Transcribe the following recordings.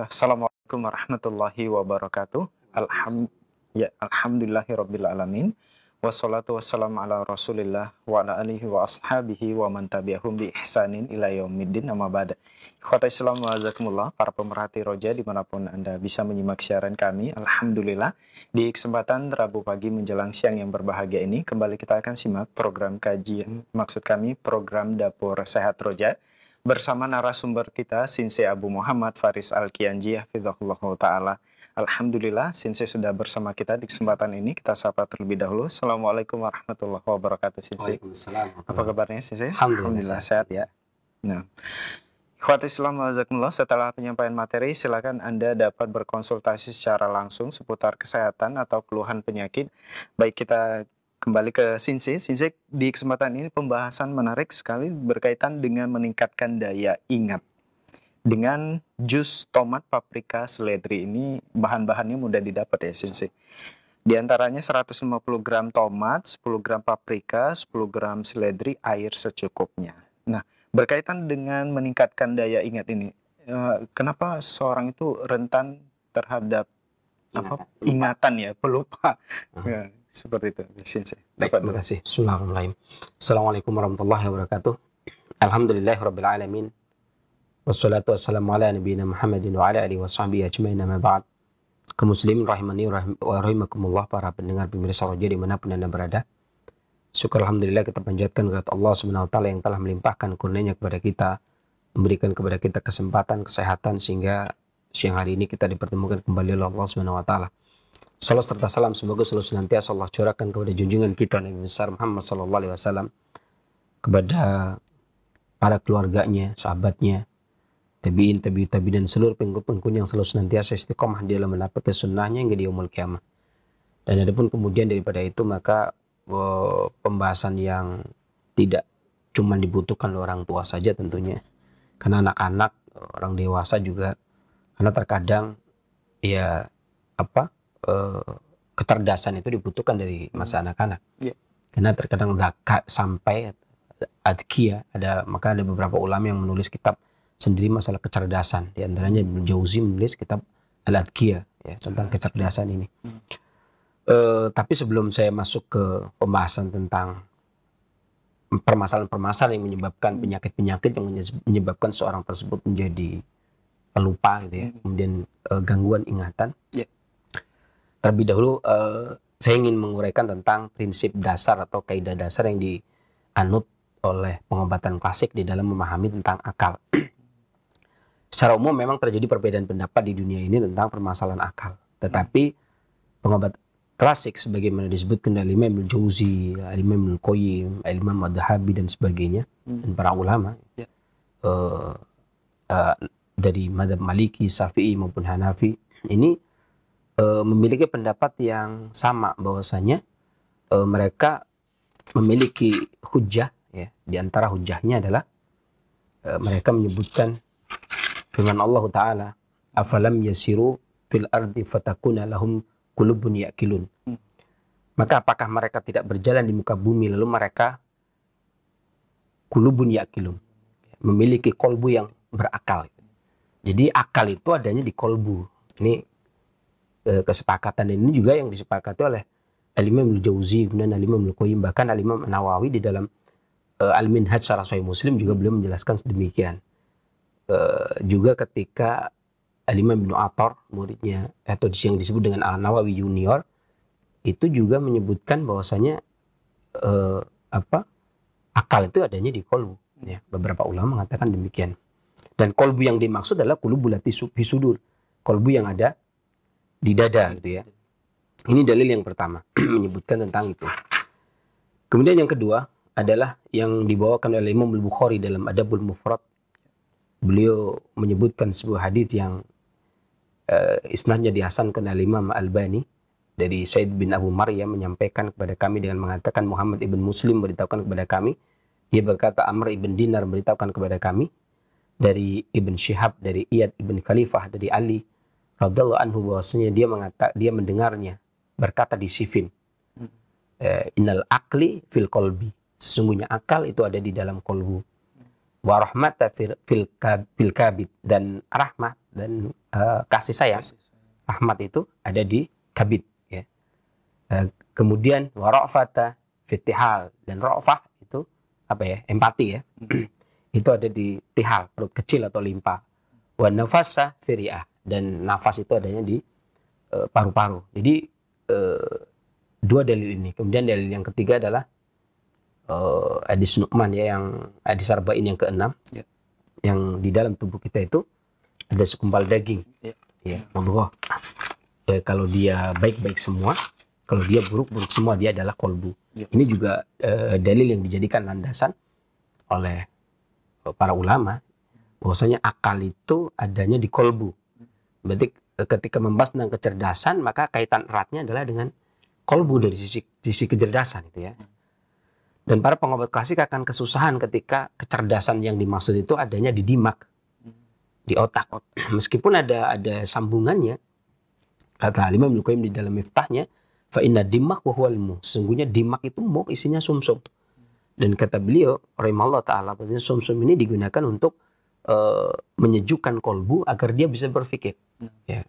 Assalamualaikum warahmatullahi wabarakatuh. Alham ya, alhamdulillahi rabbil alamin. Wassalatu wassalamu ala rasulillah wa ala alihi wa ashabihi wa man tabi'ahum bi ihsanin ila yaumiddin amma ba'da. Ikhwata Islam wa azakumullah, para pemerhati roja dimanapun Anda bisa menyimak siaran kami. Alhamdulillah, di kesempatan Rabu pagi menjelang siang yang berbahagia ini, kembali kita akan simak program kajian, maksud kami program Dapur Sehat Roja bersama narasumber kita Sinse Abu Muhammad Faris Al-Kianji Hafizahullah Ta'ala Alhamdulillah Sinse sudah bersama kita di kesempatan ini kita sapa terlebih dahulu Assalamualaikum warahmatullahi wabarakatuh Sinse Apa kabarnya Sinse? Alhamdulillah, Alhamdulillah sehat ya Nah Ikhwati Islam Wazakumullah, setelah penyampaian materi, silakan Anda dapat berkonsultasi secara langsung seputar kesehatan atau keluhan penyakit, baik kita kembali ke Sinsi, Sinsi di kesempatan ini pembahasan menarik sekali berkaitan dengan meningkatkan daya ingat. Dengan jus tomat, paprika, seledri ini bahan-bahannya mudah didapat ya Sinsi. Di antaranya 150 gram tomat, 10 gram paprika, 10 gram seledri, air secukupnya. Nah, berkaitan dengan meningkatkan daya ingat ini, eh, kenapa seorang itu rentan terhadap ingatan, apa, ingatan ya, pelupa. Uh -huh. Ya. Seperti itu. Baik, terima kasih. Bismillahirrahmanirrahim. Assalamualaikum warahmatullahi wabarakatuh. Alhamdulillah rabbil alamin. Wassalatu wassalamu ala nabiyina Muhammadin wa ala alihi washabihi ajma'in ma ba'd. Kaum muslimin rahimani wa rahimakumullah para pendengar pemirsa di mana pun Anda berada. Syukur Alhamdulillah kita panjatkan kehadirat Allah Subhanahu wa taala yang telah melimpahkan kurnia kepada kita, memberikan kepada kita kesempatan, kesehatan sehingga siang hari ini kita dipertemukan kembali oleh Allah Subhanahu wa taala. Salam serta salam semoga selalu senantiasa Allah curahkan kepada junjungan kita Nabi besar Muhammad Sallallahu Alaihi Wasallam kepada para keluarganya, sahabatnya, tabiin, tabi tabi dan seluruh pengikut-pengikut yang selalu senantiasa istiqomah di dalam mendapatkan kesunnahnya hingga di umul kiamah. Dan pun kemudian daripada itu maka eh, pembahasan yang tidak cuma dibutuhkan oleh orang tua saja tentunya, karena anak-anak orang dewasa juga karena terkadang ya apa Eh, kecerdasan itu dibutuhkan dari masa hmm. anak-anak. Hmm. Iya. Yeah. Karena terkadang zakat sampai adkia ada maka ada beberapa ulama yang menulis kitab sendiri masalah kecerdasan. Di antaranya Ibnu Jauzi menulis kitab al ya, tentang hmm. kecerdasan ini. Hmm. Uh, tapi sebelum saya masuk ke pembahasan tentang permasalahan-permasalahan yang menyebabkan hmm. penyakit-penyakit yang menyebabkan seorang tersebut menjadi pelupa gitu ya, hmm. kemudian uh, gangguan ingatan. Yeah terlebih dahulu uh, saya ingin menguraikan tentang prinsip dasar atau kaidah dasar yang dianut oleh pengobatan klasik di dalam memahami tentang akal. Secara umum memang terjadi perbedaan pendapat di dunia ini tentang permasalahan akal. Tetapi pengobat klasik sebagaimana disebutkan oleh Imam al Jauzi, Imam al Qayyim, Imam Madhabi dan sebagainya hmm. dan para ulama yeah. Ya. uh, eh, uh, dari madhab Maliki, Safi, maupun Hanafi ini Eh, memiliki pendapat yang sama bahwasanya e, mereka memiliki hujah ya di antara hujahnya adalah e, mereka menyebutkan firman Allah taala afalam yasiru fil ardi fatakuna lahum kulubun yakilun maka apakah mereka tidak berjalan di muka bumi lalu mereka kulubun yakilun memiliki kolbu yang berakal jadi akal itu adanya di kolbu ini Eh, kesepakatan ini juga yang disepakati oleh Al-Imam Al-Jauzi, kemudian Al-Imam Al-Qayyim, bahkan al Nawawi di dalam e, eh, Al-Minhaj Syarah Sahih Muslim juga beliau menjelaskan sedemikian. E, juga ketika Al-Imam Ibnu muridnya atau yang disebut dengan Al-Nawawi Junior, itu juga menyebutkan bahwasanya e, apa akal itu adanya di kolbu. Ya, beberapa ulama mengatakan demikian. Dan kolbu yang dimaksud adalah latih sudur. Kolbu yang ada di dada gitu ya. Ini dalil yang pertama menyebutkan tentang itu. Kemudian yang kedua adalah yang dibawakan oleh Imam Al-Bukhari dalam Adabul Mufrad. Beliau menyebutkan sebuah hadis yang uh, isnadnya dihasankan oleh Imam Al-Albani dari Said bin Abu Maryam menyampaikan kepada kami dengan mengatakan Muhammad ibn Muslim beritahukan kepada kami dia berkata Amr ibn Dinar beritahukan kepada kami dari Ibn Syihab, dari Iyad ibn Khalifah, dari Ali, radhiallahu anhu bahwasanya dia mengata, dia mendengarnya berkata di Sifin. Eh, innal akli fil kolbi. Sesungguhnya akal itu ada di dalam kolbu. warahmat fil, fil kabid. Dan rahmat dan uh, kasih sayang. Rahmat itu ada di kabid. Ya. Uh, kemudian warofata fitihal. Dan rofah itu apa ya empati ya. itu ada di tihal, perut kecil atau limpa. wanafasa firiah dan nafas itu adanya di eh, paru-paru. Uh, Jadi uh, dua dalil ini. Kemudian dalil yang ketiga adalah uh, eh, Sunukman ya yang hadis Arba'in yang keenam. Ya. Yang di dalam tubuh kita itu ada sekumpal daging. Ya, ya Allah. Ya, kalau dia baik-baik semua, kalau dia buruk-buruk semua dia adalah kolbu. Ya. Ini juga uh, dalil yang dijadikan landasan oleh para ulama bahwasanya akal itu adanya di kolbu Berarti eh, ketika membahas tentang kecerdasan maka kaitan eratnya adalah dengan kolbu dari sisi sisi kecerdasan itu ya. Dan para pengobat klasik akan kesusahan ketika kecerdasan yang dimaksud itu adanya di dimak, di otak. Meskipun ada ada sambungannya, kata alimah Ibnu Qayyim di dalam miftahnya, fa inna dimak wa Sesungguhnya dimak itu mau isinya sumsum. -sum. Dan kata beliau, rahimahullah taala, sumsum -sum ini digunakan untuk Eh, menyejukkan kolbu agar dia bisa berpikir. Ya.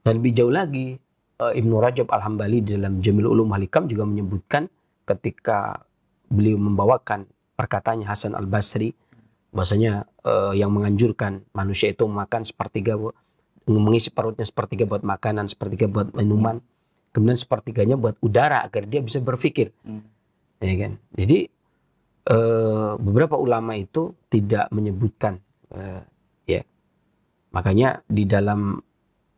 Dan lebih jauh lagi, uh, Ibnu Rajab Al-Hambali dalam Jamil Ulum Halikam juga menyebutkan ketika beliau membawakan perkataannya Hasan Al-Basri, bahasanya uh, yang menganjurkan manusia itu makan sepertiga mengisi perutnya sepertiga buat makanan, sepertiga buat minuman, kemudian sepertiganya buat udara agar dia bisa berpikir. Ya kan? Jadi uh, beberapa ulama itu tidak menyebutkan uh, ya makanya di dalam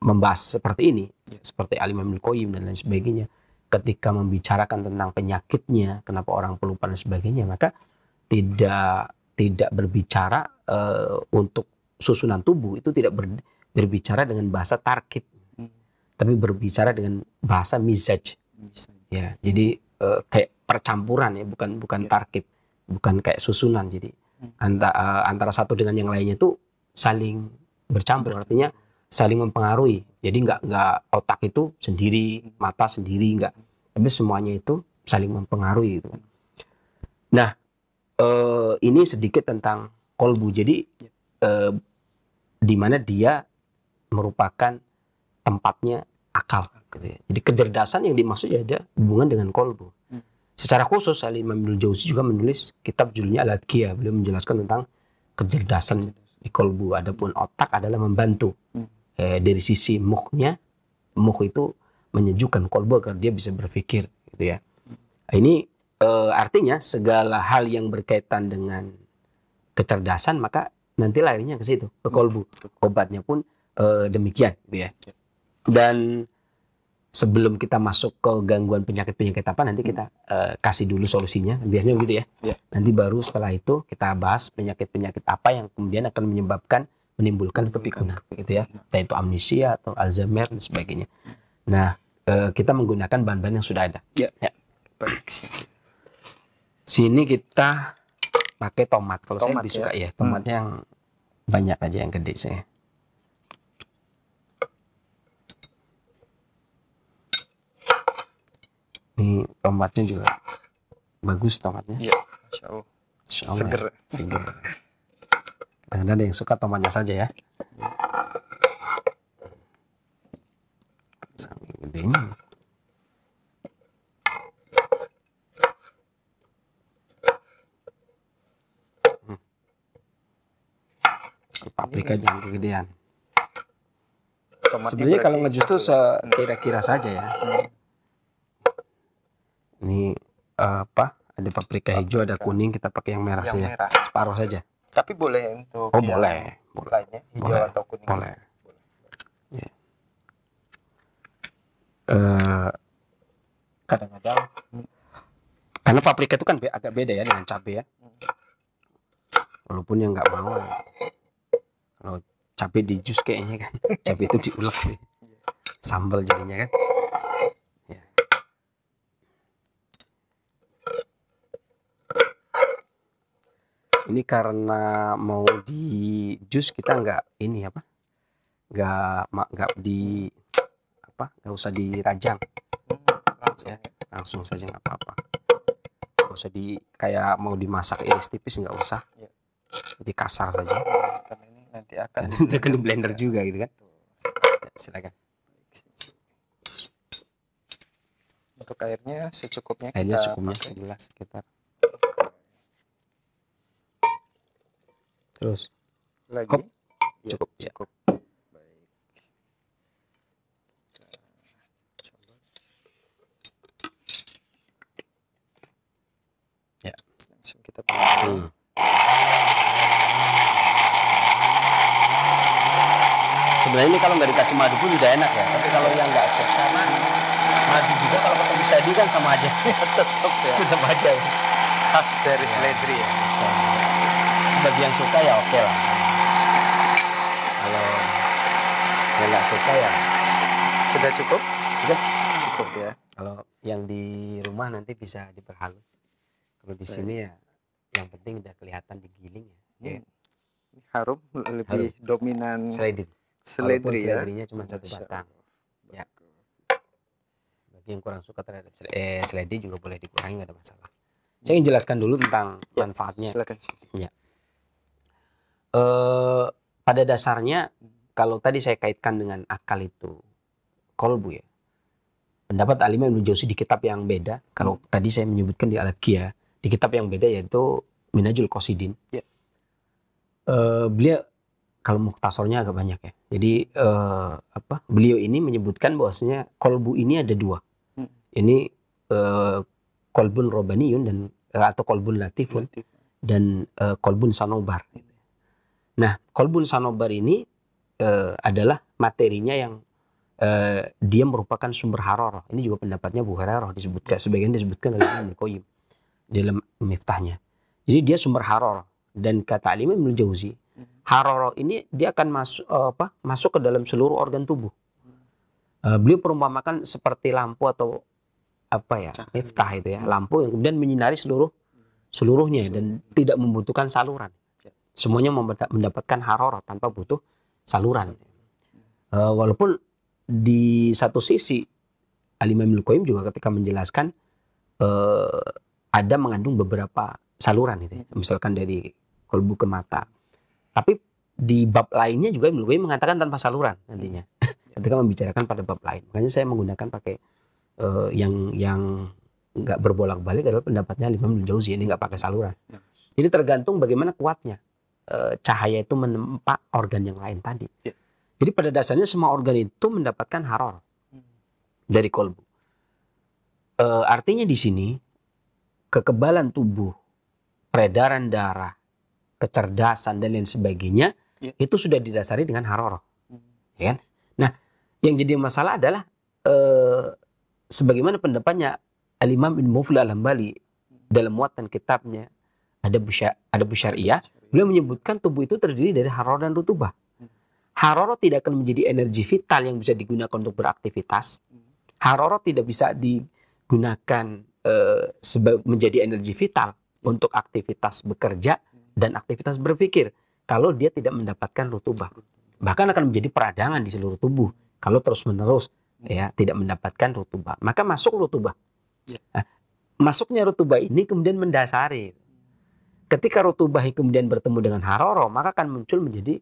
membahas seperti ini ya, seperti Alim Mamil Koyim dan lain sebagainya ketika membicarakan tentang penyakitnya kenapa orang pelupa dan sebagainya maka tidak tidak berbicara uh, untuk susunan tubuh itu tidak ber, berbicara dengan bahasa tarkib hmm. tapi berbicara dengan bahasa mizaj ya jadi uh, kayak percampuran ya bukan bukan ya. tarkib bukan kayak susunan jadi antara, eh, antara satu dengan yang lainnya itu saling bercampur artinya saling mempengaruhi jadi nggak nggak otak itu sendiri mata sendiri nggak tapi semuanya itu saling mempengaruhi gitu kan. nah uh, ini sedikit tentang kolbu jadi uh, di mana dia merupakan tempatnya akal gitu ya. jadi kecerdasan yang dimaksud ya ada hubungan dengan kolbu Secara khusus Ali imam Ibnu Jauzi juga menulis kitab judulnya Al-Adqiyah. Beliau menjelaskan tentang kecerdasan di kolbu. Adapun otak adalah membantu. Hmm. Eh, dari sisi mukhnya, mukh itu menyejukkan kolbu agar dia bisa berpikir. Gitu ya. Nah, ini eh, artinya segala hal yang berkaitan dengan kecerdasan maka nanti lahirnya ke situ, ke kolbu. Obatnya pun e, demikian. Gitu ya. ya. Dan sebelum kita masuk ke gangguan penyakit-penyakit apa nanti kita uh, kasih dulu solusinya biasanya begitu ya. ya nanti baru setelah itu kita bahas penyakit-penyakit apa yang kemudian akan menyebabkan menimbulkan kepikunan gitu ya entah itu amnesia atau Alzheimer dan sebagainya nah uh, kita menggunakan bahan-bahan yang sudah ada iya. ya, ya. sini kita pakai tomat kalau tomat, saya lebih ya. suka ya, tomatnya hmm. yang banyak aja yang gede sih ini tomatnya juga bagus tomatnya ya, Masya Allah. Masya Allah seger ya. seger dan ada yang suka tomatnya saja ya sambil gedenya hmm. paprika jangan kegedean sebenarnya kalau ngejus itu sekira-kira saja ya hmm ini uh, apa ada paprika, hijau ada kuning kita pakai yang merah saja ya. separuh saja tapi boleh untuk oh boleh boleh hijau boleh. atau kuning boleh, boleh. Ya. kadang-kadang karena paprika itu kan be agak beda ya dengan cabai ya walaupun yang nggak mau ya. kalau cabai di jus kayaknya kan cabai itu diulek sambal jadinya kan ini karena mau di jus kita nggak ini apa nggak nggak di apa nggak usah dirajang langsung ya, langsung saja nggak apa-apa nggak usah di kayak mau dimasak iris tipis nggak usah iya. jadi kasar saja nanti akan nanti akan blender juga gitu kan ya, silakan untuk airnya secukupnya airnya secukupnya segelas sekitar Terus. Lagi. Hop. Oh, iya, cukup. Ya, cukup. Ya. Hmm. Sebenarnya ini kalau nggak dikasih madu pun udah enak ya. Tapi kalau yang nggak sih karena madu juga kalau ketemu sedih kan sama aja. tetap ya. Tetap aja. Ya. Khas dari seledri ya. Iya, bagi yang suka ya oke lah kalau yang nggak suka ya sudah cukup sudah cukup ya kalau yang di rumah nanti bisa diperhalus kalau di sini ya yang penting udah kelihatan digiling ya hmm. yeah. harum lebih harum. dominan seledri seledri ya seledrinya cuma satu batang ya bagi yang kurang suka terhadap seledri, eh, seledri juga boleh dikurangi nggak ada masalah saya ingin hmm. jelaskan dulu tentang ya, manfaatnya silakan ya eh, pada dasarnya kalau tadi saya kaitkan dengan akal itu kolbu ya. Pendapat alimah Ibn Jauzi di kitab yang beda. Kalau hmm. tadi saya menyebutkan di alat kia. Di kitab yang beda yaitu Minajul kosidin Yeah. eh, beliau kalau muktasornya agak banyak ya. Jadi eh, apa? Beliau ini menyebutkan bahwasanya kolbu ini ada dua. Hmm. Ini eh, kolbun robaniyun dan eh, atau kolbun latifun Latif. dan uh, kolbun sanobar. Gitu. Nah, kolbun sanobar ini eh, adalah materinya yang eh, dia merupakan sumber haror. Ini juga pendapatnya Bukhari disebutkan sebagian disebutkan oleh Imam Qayyim dalam miftahnya. Jadi dia sumber haror dan kata alimnya Ibnu Jauzi, haror ini dia akan masuk eh, apa? masuk ke dalam seluruh organ tubuh. Uh, beliau perumpamakan seperti lampu atau apa ya miftah itu ya lampu yang kemudian menyinari seluruh seluruhnya dan tidak membutuhkan saluran semuanya mendapatkan haror tanpa butuh saluran. Uh, walaupun di satu sisi alimah Qayyim juga ketika menjelaskan uh, ada mengandung beberapa saluran itu ya. misalkan dari kolbu ke mata. Tapi di bab lainnya juga Ibnu Qayyim mengatakan tanpa saluran nantinya. ketika membicarakan pada bab lain. Makanya saya menggunakan pakai uh, yang yang nggak berbolak-balik adalah pendapatnya jauh Jauzi ini nggak pakai saluran. Jadi ya. tergantung bagaimana kuatnya. Eh, cahaya itu menempa organ yang lain tadi. Ya. Jadi pada dasarnya semua organ itu mendapatkan haror dari kolbu. E, artinya di sini kekebalan tubuh, peredaran darah, kecerdasan dan lain sebagainya ya. itu sudah didasari dengan haror, hmm. ya kan? Nah, yang jadi masalah adalah e, sebagaimana pendapatnya Al-Imam bin Mufli Al-Hambali dalam muatan kitabnya ada busya, ada busyariah Beliau menyebutkan tubuh itu terdiri dari haror dan rutubah. Haroro tidak akan menjadi energi vital yang bisa digunakan untuk beraktivitas. Haroro tidak bisa digunakan uh, menjadi energi vital untuk aktivitas bekerja dan aktivitas berpikir kalau dia tidak mendapatkan rutubah. Bahkan akan menjadi peradangan di seluruh tubuh kalau terus-menerus ya tidak mendapatkan rutubah. Maka masuk rutubah. Ya. Nah, masuknya rutubah ini kemudian mendasari Ketika rutubah kemudian bertemu dengan haroro, maka akan muncul menjadi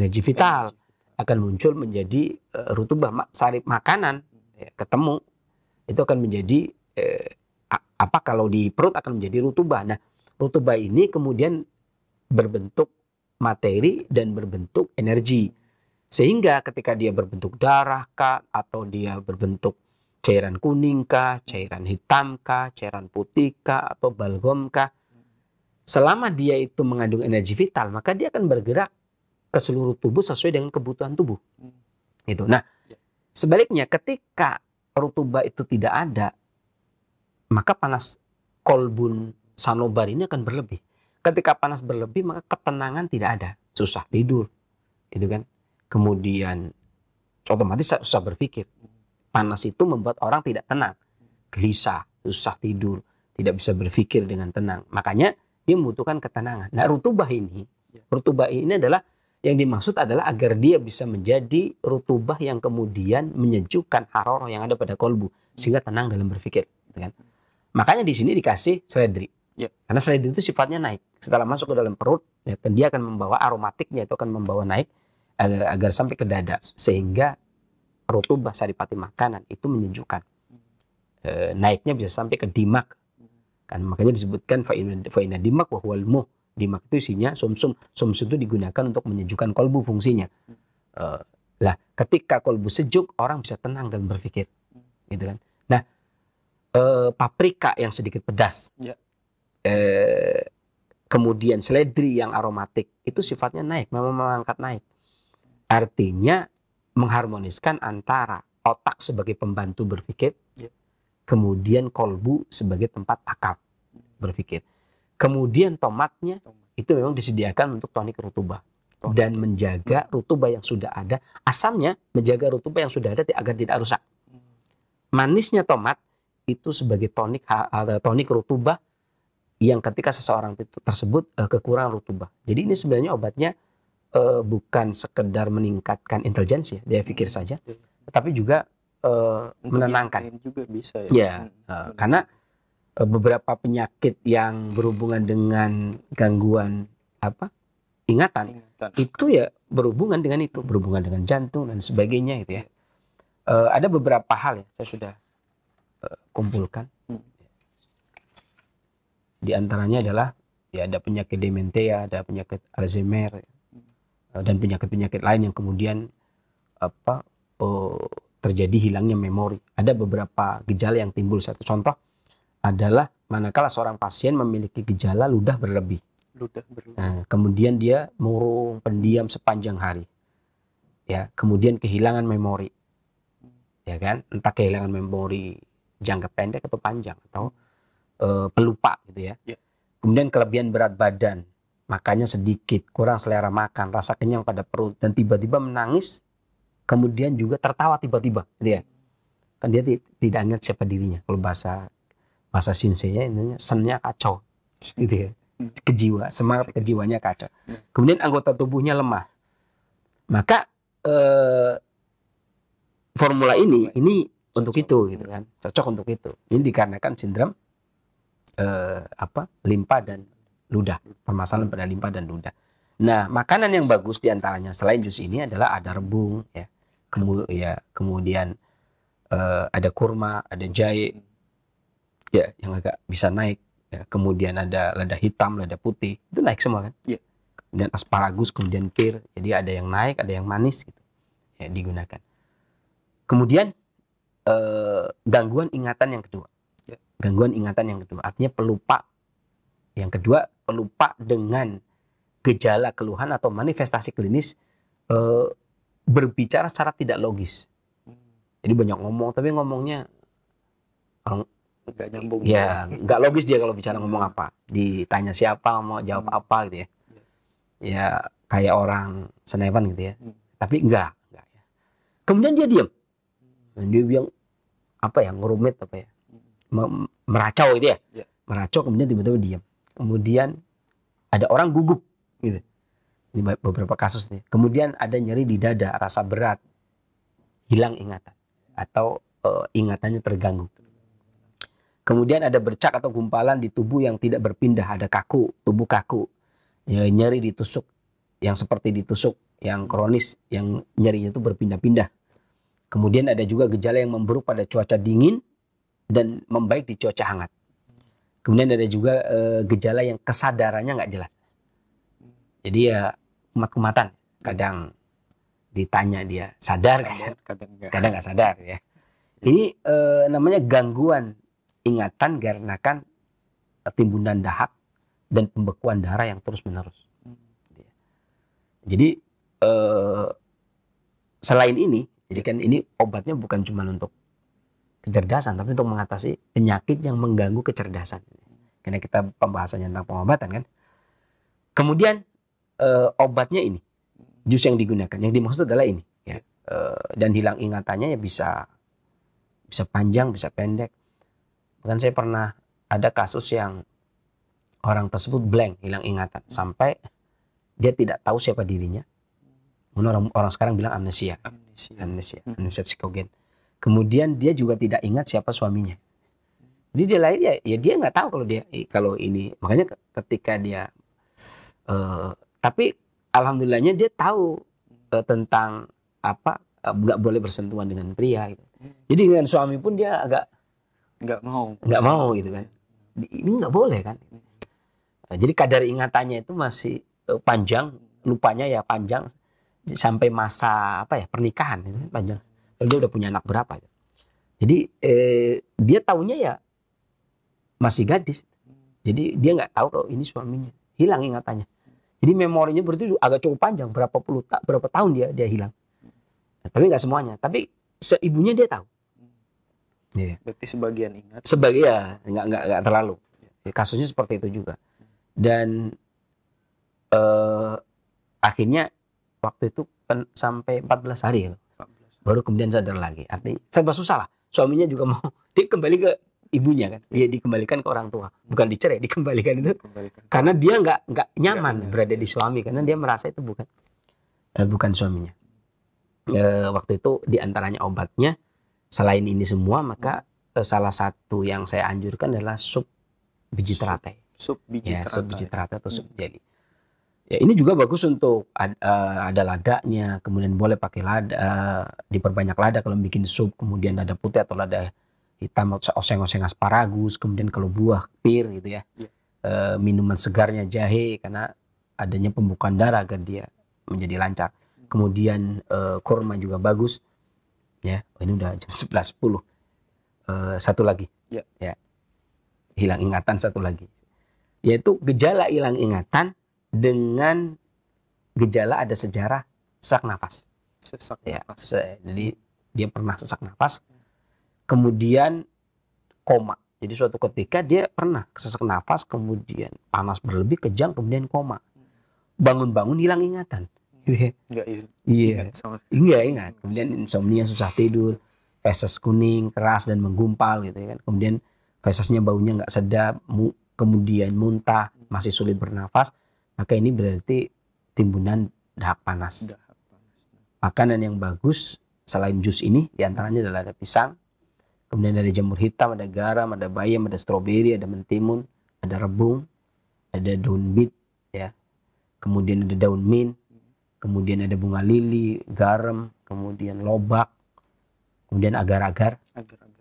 energi vital. Akan muncul menjadi uh, rutubah sarip makanan ya, ketemu itu akan menjadi eh, apa kalau di perut akan menjadi rutubah. Nah, rutubah ini kemudian berbentuk materi dan berbentuk energi. Sehingga ketika dia berbentuk darah kah atau dia berbentuk cairan kuning kah, cairan hitam kah, cairan putih kah atau balgom kah, Selama dia itu mengandung energi vital, maka dia akan bergerak ke seluruh tubuh sesuai dengan kebutuhan tubuh. Hmm. Itu. Nah, ya. sebaliknya ketika rutuba itu tidak ada, maka panas kolbun sanobar ini akan berlebih. Ketika panas berlebih, maka ketenangan tidak ada, susah tidur, itu kan. Kemudian otomatis susah berpikir. Panas itu membuat orang tidak tenang, gelisah, susah tidur, tidak bisa berpikir dengan tenang. Makanya dia membutuhkan ketenangan. Nah, rutubah ini, ya. rutubah ini adalah yang dimaksud adalah agar dia bisa menjadi rutubah yang kemudian menyejukkan haroroh yang ada pada kolbu sehingga tenang dalam berpikir. Gitu kan? Makanya di sini dikasih seledri. Ya. Karena seledri itu sifatnya naik. Setelah masuk ke dalam perut, ya, dia akan membawa aromatiknya itu akan membawa naik agar, agar sampai ke dada sehingga rutubah saripati makanan itu menyejukkan. Eh, naiknya bisa sampai ke dimak Kan makanya disebutkan fa'ina dimak wa huwal muh. Dimak itu isinya sumsum. Sumsum itu digunakan untuk menyejukkan kolbu fungsinya. Uh, lah, ketika kolbu sejuk, orang bisa tenang dan berpikir. Gitu kan. Nah, uh, paprika yang sedikit pedas. yeah. Ya. Uh, kemudian seledri yang aromatik. Itu sifatnya naik, memang mengangkat naik. Artinya mengharmoniskan antara otak sebagai pembantu berpikir kemudian kolbu sebagai tempat akal berpikir. Kemudian tomatnya itu memang disediakan untuk tonik rutuba dan menjaga rutuba yang sudah ada, asamnya menjaga rutuba yang sudah ada agar tidak rusak. Manisnya tomat itu sebagai tonik tonik rutuba yang ketika seseorang itu tersebut eh, kekurangan rutuba. Jadi ini sebenarnya obatnya eh, bukan sekedar meningkatkan intelijensi, ya, dia pikir saja, iya. tetapi juga uh, menenangkan juga bisa ya, ya uh, karena eh, beberapa penyakit yang berhubungan dengan gangguan apa ingatan, ingatan itu ya berhubungan dengan itu berhubungan dengan jantung dan sebagainya itu ya uh, ada beberapa hal ya saya sudah uh, kumpulkan hmm. di antaranya adalah ya ada penyakit dementia ada penyakit Alzheimer hmm. dan penyakit-penyakit lain yang kemudian apa uh, terjadi hilangnya memori. Ada beberapa gejala yang timbul. Satu contoh adalah manakala seorang pasien memiliki gejala ludah berlebih. Ludah berlebih. Nah, kemudian dia murung, pendiam sepanjang hari. Ya, kemudian kehilangan memori. Ya kan? Entah kehilangan memori jangka pendek atau panjang atau uh, pelupa gitu ya. ya. Kemudian kelebihan berat badan, makanya sedikit, kurang selera makan, rasa kenyang pada perut dan tiba-tiba menangis kemudian juga tertawa tiba-tiba gitu ya kan dia tidak ingat siapa dirinya kalau bahasa bahasa sinsenya intinya sennya kacau gitu ya kejiwa semangat kejiwanya kacau kemudian anggota tubuhnya lemah maka eh, formula ini ini untuk itu gitu kan cocok untuk itu ini dikarenakan sindrom eh, apa limpa dan ludah permasalahan pada limpa dan ludah nah makanan yang bagus diantaranya selain jus ini adalah ada rebung ya kemu ya kemudian uh, ada kurma ada jahe ya yang agak bisa naik ya, kemudian ada lada hitam lada putih itu naik semua kan ya. kemudian asparagus kemudian pir jadi ada yang naik ada yang manis gitu ya digunakan kemudian uh, gangguan ingatan yang kedua ya. gangguan ingatan yang kedua artinya pelupa yang kedua pelupa dengan gejala keluhan atau manifestasi klinis uh, berbicara secara tidak logis. Jadi banyak ngomong, tapi ngomongnya orang nggak nyambung. Ya, nggak logis dia kalau bicara ngomong apa. Ditanya siapa, mau jawab hmm. apa gitu ya. Ya, ya kayak orang senewan gitu ya. Hmm. Tapi enggak, ya. Kemudian dia diam. Dan hmm. dia bilang apa ya, ngerumit apa ya. Hmm. Meracau gitu ya. ya. Meracau kemudian tiba-tiba diam. Kemudian ada orang gugup gitu. Ini beberapa kasus nih. Kemudian ada nyeri di dada, rasa berat, hilang ingatan atau uh, ingatannya terganggu. Kemudian ada bercak atau gumpalan di tubuh yang tidak berpindah, ada kaku, tubuh kaku, ya, nyeri ditusuk, yang seperti ditusuk, yang kronis, yang nyerinya itu berpindah-pindah. Kemudian ada juga gejala yang memburuk pada cuaca dingin dan membaik di cuaca hangat. Kemudian ada juga e, gejala yang kesadarannya nggak jelas. Jadi ya kumat-kumatan. Kadang ditanya dia sadar, sadar kadang gak. kadang nggak sadar ya. Ini e, namanya gangguan ingatan karenakan eh, timbunan dahak dan pembekuan darah yang terus menerus. Hmm. Jadi e, selain ini, jadi kan ini obatnya bukan cuma untuk kecerdasan, tapi untuk mengatasi penyakit yang mengganggu kecerdasan. Karena kita pembahasannya tentang pengobatan kan. Kemudian uh, obatnya ini jus yang digunakan yang dimaksud adalah ini ya uh, dan hilang ingatannya ya bisa bisa panjang bisa pendek bahkan saya pernah ada kasus yang orang tersebut blank hilang ingatan sampai dia tidak tahu siapa dirinya orang orang sekarang bilang amnesia amnesia amnesia, hmm. amnesia psikogen kemudian dia juga tidak ingat siapa suaminya jadi dia lahir ya, ya dia nggak tahu kalau dia kalau ini makanya ketika dia uh, tapi alhamdulillahnya dia tahu uh, tentang apa eh, nggak uh, boleh bersentuhan dengan pria gitu. Jadi dengan suami pun dia agak nggak mau, nggak mau gitu kan. Ini nggak boleh kan. Nah, jadi kadar ingatannya itu masih uh, panjang, lupanya ya panjang sampai masa apa ya pernikahan gitu, panjang. Dia udah punya anak berapa gitu. Jadi eh, dia tahunya ya masih gadis. Jadi dia nggak tahu kalau ini suaminya. Hilang ingatannya. Jadi memorinya berarti agak cukup panjang berapa puluh ta berapa tahun dia dia hilang. Nah, tapi nggak semuanya, tapi seibunya dia tahu. Iya. Yeah. Berarti sebagian ingat. Sebagian, ya nggak nggak nggak terlalu. Ya, kasusnya seperti itu juga. Dan uh, akhirnya waktu itu pen, sampai 14 hari ya, baru kemudian sadar lagi. Artinya serba susah lah. Suaminya juga mau dia kembali ke ibunya kan dia dikembalikan ke orang tua bukan dicerai dikembalikan itu dikembalikan. karena dia nggak nggak nyaman ya, berada di suami karena dia merasa itu bukan uh, bukan suaminya uh, waktu itu diantaranya obatnya selain ini semua maka uh, salah satu yang saya anjurkan adalah sup biji teratai sup, biji ya, teratai. sup biji teratai atau sup hmm. jeli ya ini juga bagus untuk uh, ada ladanya kemudian boleh pakai lada uh, diperbanyak lada kalau bikin sup kemudian lada putih atau lada hitam oseng-oseng asparagus, kemudian kalau buah pir gitu ya. E, minuman segarnya jahe karena adanya pembukaan darah agar dia menjadi lancar. Kemudian e, kurma juga bagus. Ya, oh, ini udah jam 11.10. E, eh, satu lagi. Ya. ya. Hilang ingatan satu lagi. Yaitu gejala hilang ingatan dengan gejala ada sejarah sesak nafas. Sesak ya, nafas. Se jadi dia pernah sesak nafas. Hmm kemudian koma. Jadi suatu ketika dia pernah sesak nafas, kemudian panas berlebih, kejang, kemudian koma. Bangun-bangun hilang ingatan. Iya. Iya. Enggak iya, ingat. Kemudian insomnia, susah tidur, feses kuning, keras dan menggumpal gitu ya kan. Kemudian fesesnya baunya nggak sedap, mu, kemudian muntah, masih sulit bernafas. Maka ini berarti timbunan dahak panas. Makanan yang bagus selain jus ini diantaranya adalah ada pisang, Kemudian ada jamur hitam, ada garam, ada bayam, ada stroberi, ada mentimun, ada rebung, ada daun bit, ya. Kemudian ada daun mint, kemudian ada bunga lili, garam, kemudian lobak, kemudian agar-agar.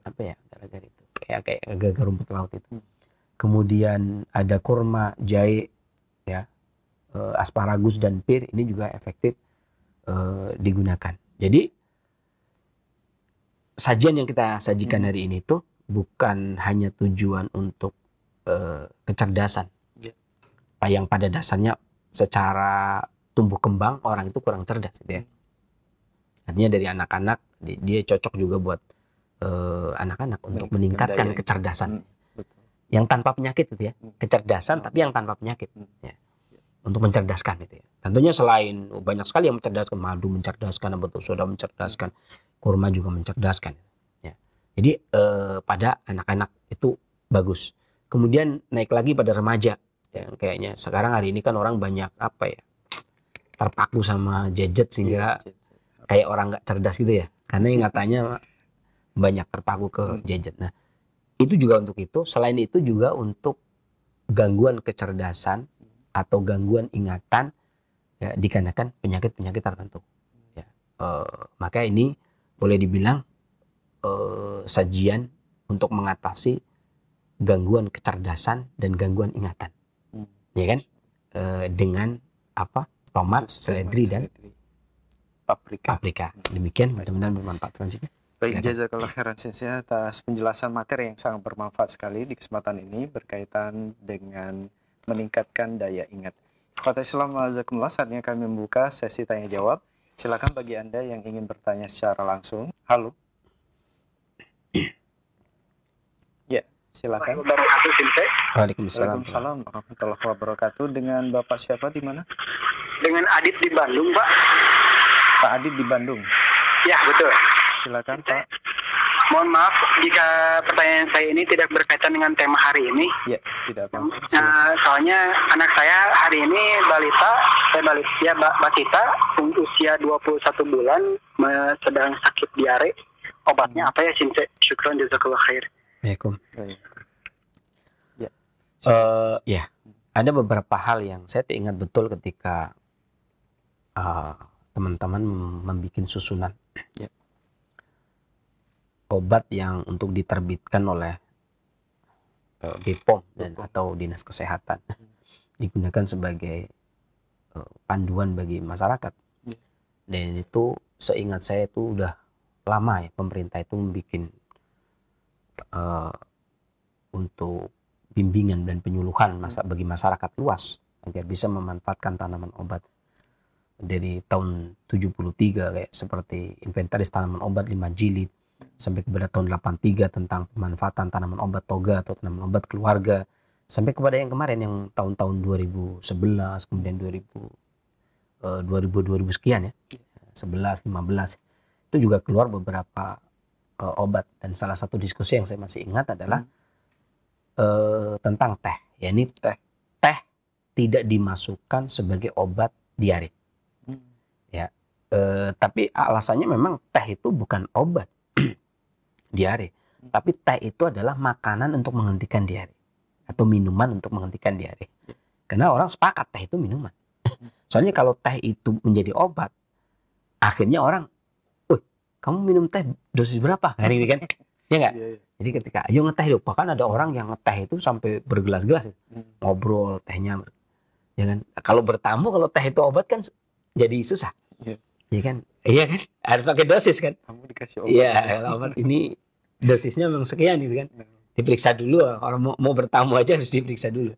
Apa ya agar-agar itu? Kayak kayak agar-agar rumput laut itu. Hmm. Kemudian ada kurma, jahe, ya. Eh, asparagus dan pir ini juga efektif uh, digunakan. Jadi sajian yang kita sajikan mm-hmm. hari ini tuh bukan hanya tujuan untuk uh, kecerdasan. Yeah. Yang pada dasarnya secara tumbuh kembang orang itu kurang cerdas gitu ya. Mm-hmm. Artinya dari anak-anak dia cocok juga buat eh, anak-anak uh, untuk meningkatkan daya. kecerdasan. Hmm. Yang tanpa penyakit itu ya, mm-hmm. kecerdasan hmm. tapi yang tanpa penyakit hmm. ya. Untuk mencerdaskan itu ya. Tentunya selain banyak sekali yang mencerdaskan madu mencerdaskan betul soda mencerdaskan kurma juga mencerdaskan. Ya. Jadi eh, pada anak-anak itu bagus. Kemudian naik lagi pada remaja. yang kayaknya sekarang hari ini kan orang banyak apa ya terpaku sama gadget sehingga iya, kayak orang nggak cerdas gitu ya. Karena yang katanya banyak terpaku ke hmm. gadget. Nah itu juga untuk itu. Selain itu juga untuk gangguan kecerdasan atau gangguan ingatan ya, dikarenakan penyakit-penyakit tertentu. Ya, uh, maka ini boleh dibilang uh, sajian untuk mengatasi gangguan kecerdasan dan gangguan ingatan, hmm. ya kan? Uh, dengan apa? Tomat, seledri dan paprika. paprika. Demikian mudah-mudahan bermanfaat selanjutnya. Baik, jazakallah khairan saya atas penjelasan materi yang sangat bermanfaat sekali di kesempatan ini berkaitan dengan meningkatkan daya ingat. Fatah Islam Azakumullah saatnya kami membuka sesi tanya jawab. Silakan bagi Anda yang ingin bertanya secara langsung. Halo. Ya, silakan. Waalaikumsalam. Waalaikumsalam warahmatullahi wabarakatuh. Dengan Bapak siapa di mana? Dengan Adit di Bandung, Pak. Pak Adit di Bandung. Ya, betul. Silakan, Pak. Mohon maaf jika pertanyaan saya ini tidak berkaitan dengan tema hari ini. Ya, tidak apa. Nah, soalnya anak saya hari ini balita, saya balita, ya balita usia 21 bulan, sedang sakit diare. Obatnya apa ya, Sinte? Syukron jazakallah khair. Waalaikum. Ya. Uh, ya, ada beberapa hal yang saya ingat betul ketika eh, teman-teman uh, membuat susunan. Ya obat yang untuk diterbitkan oleh uh, eh, BPOM dan atau Dinas Kesehatan digunakan sebagai eh, panduan bagi masyarakat. Hmm. Dan itu seingat saya itu udah lama ya pemerintah itu membuat uh, untuk bimbingan dan penyuluhan masa bagi masyarakat luas agar bisa memanfaatkan tanaman obat dari tahun 73 kayak seperti inventaris tanaman obat 5 jilid sampai kepada tahun 83 tentang pemanfaatan tanaman obat toga atau tanaman obat keluarga sampai kepada yang kemarin yang tahun-tahun 2011 kemudian 2000 2000 2000 sekian ya 11 15 itu juga keluar beberapa uh, obat dan salah satu diskusi yang saya masih ingat adalah uh, tentang teh ya ini teh teh tidak dimasukkan sebagai obat diare hmm. ya uh, tapi alasannya memang teh itu bukan obat diare. Tapi teh itu adalah makanan untuk menghentikan diare atau minuman untuk menghentikan diare. Karena orang sepakat teh itu minuman. Soalnya kalau teh itu menjadi obat, akhirnya orang, uh kamu minum teh dosis berapa?" Hari ini kan. Gitu kan? Ya enggak? Iya, iya. Jadi ketika ayo ngeteh dong, bahkan ada orang yang ngeteh itu sampai bergelas-gelas ya. hmm. ngobrol tehnya. Ya kan? Kalau bertamu kalau teh itu obat kan jadi susah. Iya, iya kan? Iya kan? Harus pakai dosis kan? Kamu dikasih obat. Iya, obat ini dosisnya memang sekian gitu kan. Diperiksa dulu orang mau, mau bertamu aja harus diperiksa dulu.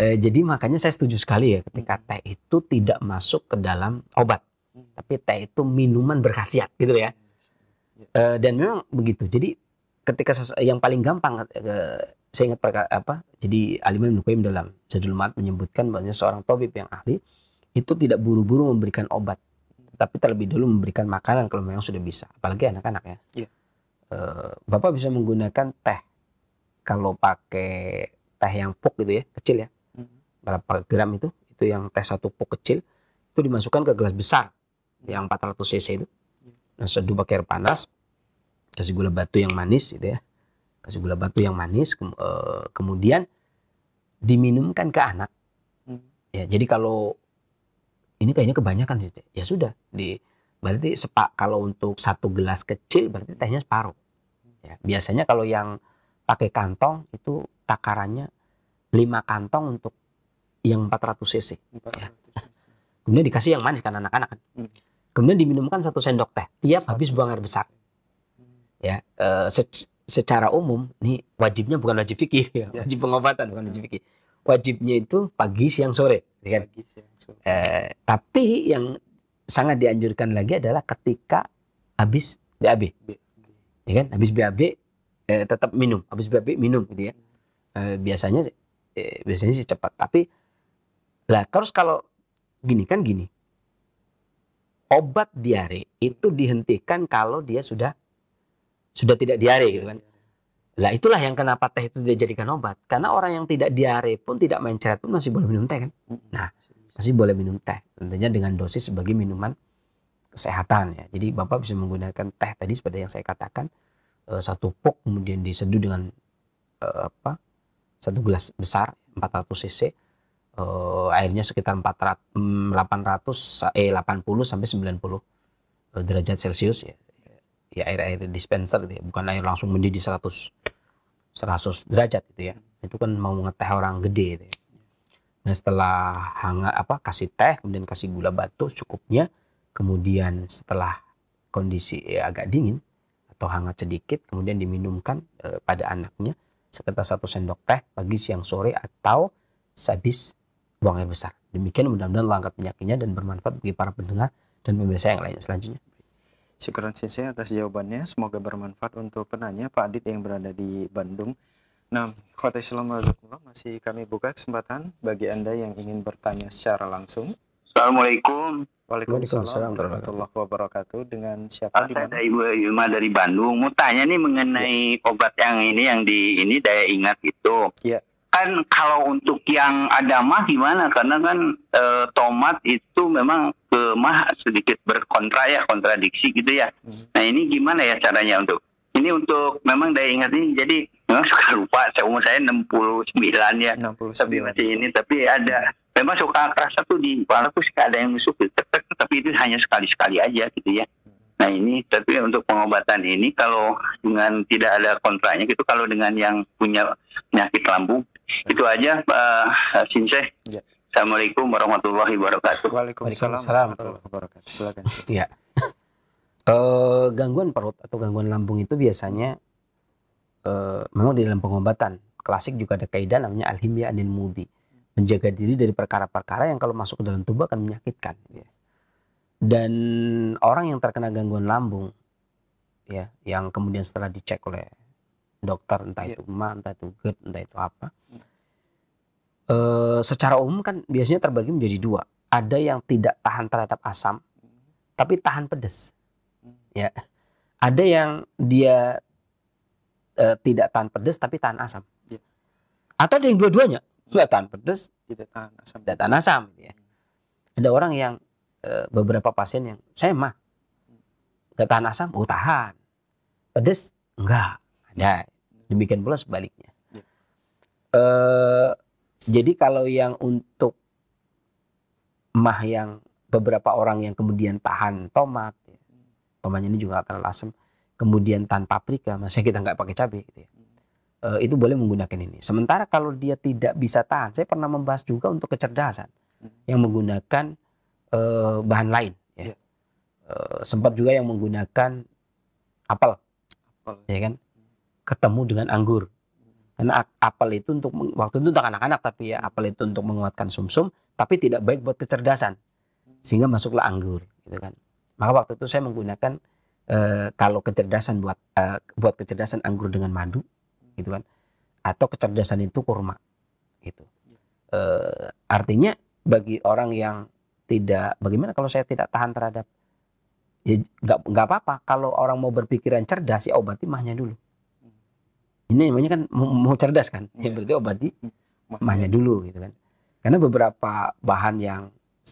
E, jadi makanya saya setuju sekali ya ketika hmm. teh itu tidak masuk ke dalam obat. Hmm. Tapi teh itu minuman berkhasiat gitu ya. E, dan memang begitu. Jadi ketika yang paling gampang e, saya ingat perka, apa? Jadi Alimah Nukaim dalam Jadul Mat menyebutkan bahwa seorang tabib yang ahli itu tidak buru-buru memberikan obat tapi terlebih dulu memberikan makanan kalau memang sudah bisa apalagi anak-anak ya yeah. Iya. bapak bisa menggunakan teh kalau pakai teh yang puk gitu ya kecil ya mm-hmm. berapa gram itu itu yang teh satu puk kecil itu dimasukkan ke gelas besar yang 400 cc itu iya. nah seduh pakai air panas kasih gula batu yang manis gitu ya kasih gula batu yang manis ke, eh, kemudian diminumkan ke anak mm. ya jadi kalau ini kayaknya kebanyakan sih teh ya sudah di berarti sepak kalau untuk satu gelas kecil berarti tehnya separuh ya, biasanya kalau yang pakai kantong itu takarannya lima kantong untuk yang 400 cc, 400 ya. kemudian dikasih yang manis kan anak-anak kan. hmm. kemudian diminumkan satu sendok teh tiap habis buang air besar hmm. ya e, secara umum ini wajibnya bukan wajib fikih ya. ya. wajib pengobatan bukan wajib fikih wajibnya itu pagi siang sore ya kan? pagi, siang, sore. Eh, tapi yang sangat dianjurkan lagi adalah ketika habis BAB B. ya kan habis BAB eh, tetap minum habis BAB minum gitu ya eh, biasanya eh, biasanya sih cepat tapi lah terus kalau gini kan gini obat diare itu dihentikan kalau dia sudah sudah tidak diare gitu kan lah itulah yang kenapa teh itu tidak dijadikan obat. Karena orang yang tidak diare pun tidak mencret pun masih boleh minum teh kan. Nah, masih boleh minum teh. Tentunya dengan dosis sebagai minuman kesehatan ya. Jadi Bapak bisa menggunakan teh tadi seperti yang saya katakan eh, satu pok kemudian diseduh dengan eh, apa? satu gelas besar 400 cc eh, airnya sekitar 400 800 mm, eh 80 sampai 90 derajat Celcius ya ya air-air dispenser gitu ya, bukan air langsung menjadi 100 100 derajat gitu ya. Itu kan mau ngeteh orang gede gitu ya. Nah, setelah hangat apa kasih teh, kemudian kasih gula batu cukupnya, kemudian setelah kondisi ya, agak dingin atau hangat sedikit, kemudian diminumkan e, pada anaknya sekitar satu sendok teh pagi, siang, sore atau sehabis buang air besar. Demikian mudah-mudahan langkah penyakitnya dan bermanfaat bagi para pendengar dan pemirsa yang lainnya selanjutnya. Syukuran Sensei atas jawabannya. Semoga bermanfaat untuk penanya Pak Adit yang berada di Bandung. Nah, Kota Islam masih kami buka kesempatan bagi Anda yang ingin bertanya secara langsung. Assalamualaikum. Waalaikumsalam warahmatullahi wabarakatuh. Dengan siapa di mana? Ada Ibu Yuma dari Bandung. Mau tanya nih mengenai ya. obat yang ini yang di ini daya ingat itu. Iya kan kalau untuk yang ada mah gimana karena kan e, tomat itu memang ke mah sedikit berkontra ya kontradiksi gitu ya hmm. nah ini gimana ya caranya untuk ini untuk memang daya ingat ini jadi memang suka lupa saya umur saya 69 ya 69. tapi masih ini tapi ada memang suka kerasa tuh di kepala tuh suka ada yang musuh gitu. tapi itu hanya sekali sekali aja gitu ya nah ini tapi untuk pengobatan ini kalau dengan tidak ada kontranya gitu kalau dengan yang punya penyakit lambung itu aja uh, Sinseh. Ya. Assalamualaikum warahmatullahi wabarakatuh. Waalaikumsalam warahmatullahi wabarakatuh. Silakan. Iya. gangguan perut atau gangguan lambung itu biasanya uh, memang di dalam pengobatan klasik juga ada kaidah namanya alhimya anil mudi menjaga diri dari perkara-perkara yang kalau masuk ke dalam tubuh akan menyakitkan ya. dan orang yang terkena gangguan lambung ya yang kemudian setelah dicek oleh dokter entah yeah. itu ma entah itu gut, entah itu apa e, secara umum kan biasanya terbagi menjadi dua ada yang tidak tahan terhadap asam tapi tahan pedas ya ada yang dia e, tidak tahan pedas tapi tahan asam yeah. atau ada yang dua-duanya Tidak tahan pedas tidak tahan asam tidak tahan asam ya ada orang yang e, beberapa pasien yang saya mah tidak tahan asam oh tahan pedas enggak ada Demikian pula sebaliknya. Uh, jadi kalau yang untuk mah yang beberapa orang yang kemudian tahan tomat, ya, tomatnya ini juga terlalu asam, kemudian tanpa paprika, maksudnya kita nggak pakai cabai gitu ya. Uh, itu boleh menggunakan ini. Sementara kalau dia tidak bisa tahan, saya pernah membahas juga untuk kecerdasan yang menggunakan uh, bahan lain. Ya. Uh, sempat juga yang menggunakan apel, apel. ya kan? ketemu dengan anggur. Karena apel itu untuk waktu itu untuk anak-anak tapi ya apel itu untuk menguatkan sumsum -sum, tapi tidak baik buat kecerdasan. Sehingga masuklah anggur gitu kan. Maka waktu itu saya menggunakan e, kalau kecerdasan buat e, buat kecerdasan anggur dengan madu gitu kan atau kecerdasan itu kurma gitu. E, artinya bagi orang yang tidak bagaimana kalau saya tidak tahan terhadap ya nggak apa-apa kalau orang mau berpikiran cerdas ya obati mahnya dulu ini namanya kan mau, cerdas kan yeah. yang berarti obati mahnya dulu gitu kan karena beberapa bahan yang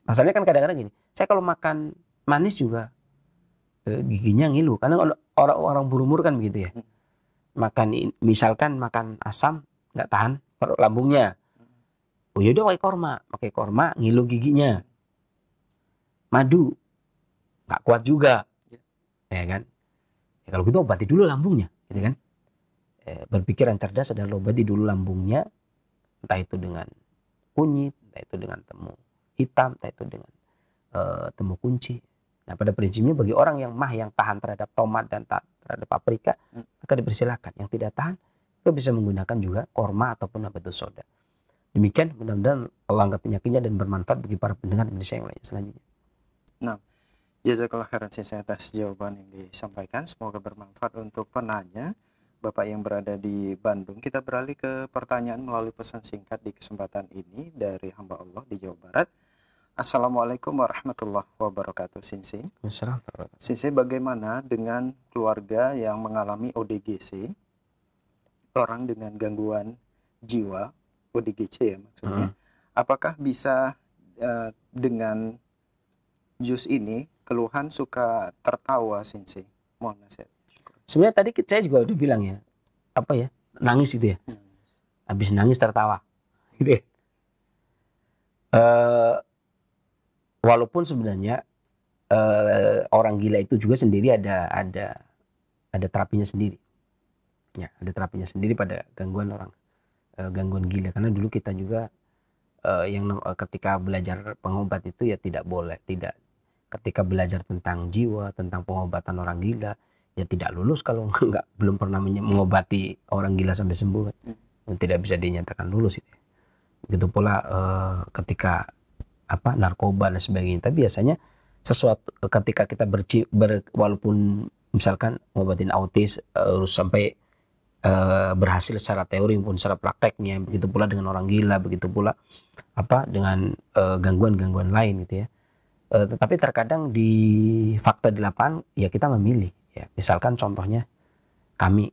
masalahnya kan kadang-kadang gini saya kalau makan manis juga eh, giginya ngilu karena orang-orang berumur kan begitu ya hmm. makan misalkan makan asam nggak tahan lambungnya oh yaudah pakai korma pakai korma ngilu giginya madu nggak kuat juga ya, ya kan ya, kalau gitu obati dulu lambungnya gitu kan Eh, berpikiran cerdas adalah obati dulu lambungnya entah itu dengan kunyit entah itu dengan temu hitam entah itu dengan uh, temu kunci nah pada prinsipnya bagi orang yang mah yang tahan terhadap tomat dan tak terhadap paprika hmm. maka dipersilahkan yang tidak tahan itu bisa menggunakan juga korma ataupun apa itu soda demikian mudah-mudahan Allah angkat penyakitnya dan bermanfaat bagi para pendengar Indonesia yang lain selanjutnya nah Jazakallah khairan atas jawaban yang disampaikan. Semoga bermanfaat untuk penanya. Bapak yang berada di Bandung. Kita beralih ke pertanyaan melalui pesan singkat di kesempatan ini dari hamba Allah di Jawa Barat. Assalamualaikum warahmatullahi wabarakatuh, Sinsin. Sinsin, bagaimana dengan keluarga yang mengalami ODGC, orang dengan gangguan jiwa, ODGC ya maksudnya, hmm. apakah bisa uh, dengan jus ini keluhan suka tertawa, Sinsin? Mohon nasihat sebenarnya tadi saya juga udah bilang ya apa ya nangis gitu ya habis nangis tertawa gitu Uh, walaupun sebenarnya uh, orang gila itu juga sendiri ada ada ada terapinya sendiri ya ada terapinya sendiri pada gangguan orang uh, gangguan gila karena dulu kita juga uh, yang uh, ketika belajar pengobat itu ya tidak boleh tidak ketika belajar tentang jiwa tentang pengobatan orang gila ya tidak lulus kalau nggak belum pernah mengobati orang gila sampai sembuh hmm. tidak bisa dinyatakan lulus itu gitu pula uh, ketika apa narkoba dan sebagainya tapi biasanya sesuatu ketika kita berci ber, walaupun misalkan mengobatin autis harus eh, uh, sampai uh, berhasil secara teori maupun secara prakteknya begitu pula dengan orang gila begitu pula apa dengan gangguan-gangguan lain gitu ya tetapi terkadang di fakta di lapangan ya kita memilih Ya, misalkan contohnya kami